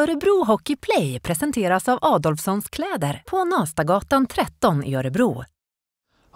Örebro Hockey Play presenteras av Adolfssons kläder på Nastagatan 13 i Örebro.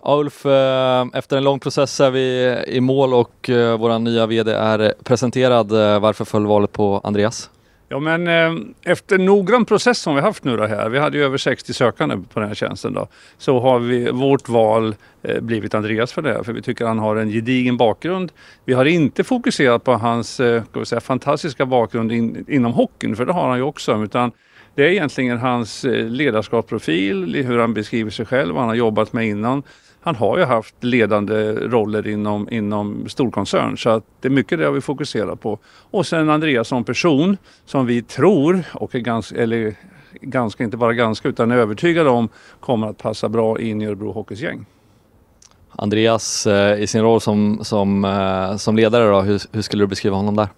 Ja, Ulf, eh, efter en lång process är vi i mål och eh, vår nya VD är presenterad. Eh, varför föll valet på Andreas? Ja men eh, efter noggrann process som vi haft nu då här, vi hade ju över 60 sökande på den här tjänsten då, så har vi, vårt val eh, blivit Andreas för det här, för vi tycker han har en gedigen bakgrund. Vi har inte fokuserat på hans eh, ska vi säga, fantastiska bakgrund in, inom hockeyn, för det har han ju också, utan det är egentligen hans ledarskapsprofil, hur han beskriver sig själv, vad han har jobbat med innan han har ju haft ledande roller inom, inom storkoncern så att det är mycket det vi fokuserar på. Och sen Andreas som person som vi tror och är ganska, eller ganska, inte bara ganska utan är övertygade om kommer att passa bra in i Örebro Hockeys gäng. Andreas eh, i sin roll som, som, eh, som ledare då, hur, hur skulle du beskriva honom där?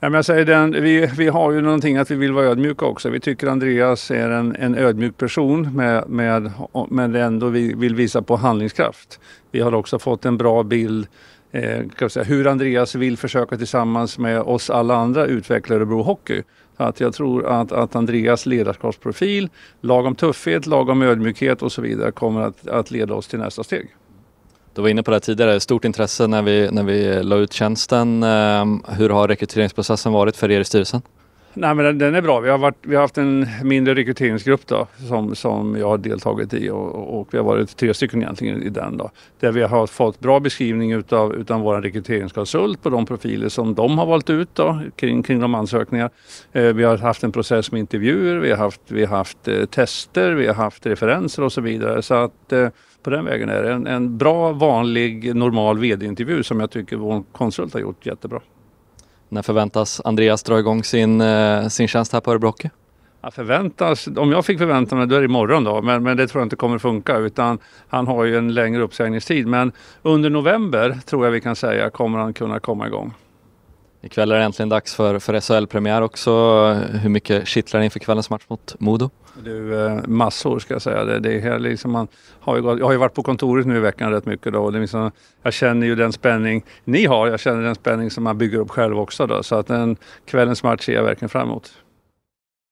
Ja, men jag säger den, vi, vi har ju någonting att vi vill vara ödmjuka också. Vi tycker Andreas är en, en ödmjuk person med, med, men ändå vi vill visa på handlingskraft. Vi har också fått en bra bild eh, kan säga, hur Andreas vill försöka tillsammans med oss alla andra utveckla Örebro Hockey. att jag tror att, att Andreas ledarskapsprofil, lagom tuffhet, lagom ödmjukhet och så vidare kommer att, att leda oss till nästa steg. Du var inne på det tidigare, stort intresse när vi, när vi la ut tjänsten. Ehm, hur har rekryteringsprocessen varit för er i styrelsen? Nej men den, den, är bra. Vi har, varit, vi har haft en mindre rekryteringsgrupp då, som, som jag har deltagit i och, och vi har varit tre stycken egentligen i den. Då, där vi har fått bra beskrivning utav, vår rekryteringskonsult på de profiler som de har valt ut då, kring, kring de ansökningar. Eh, vi har haft en process med intervjuer, vi har haft, vi har haft eh, tester, vi har haft referenser och så vidare. Så att eh, på den vägen är det en, en bra, vanlig, normal vd-intervju som jag tycker vår konsult har gjort jättebra. När förväntas Andreas dra igång sin, eh, sin tjänst här på Örebro Hockey? förväntas, om jag fick förvänta mig, då är det imorgon då, men, men det tror jag inte kommer funka utan han har ju en längre uppsägningstid. Men under november tror jag vi kan säga kommer han kunna komma igång. Ikväll är det äntligen dags för, för SHL-premiär också. Hur mycket kittlar det inför kvällens match mot Modo? Du, eh, massor ska jag säga. Det, det är liksom man har ju, jag har ju varit på kontoret nu i veckan rätt mycket då, och det liksom, jag känner ju den spänning ni har. Jag känner den spänning som man bygger upp själv också. Då, så att den, kvällens match ser jag verkligen fram emot.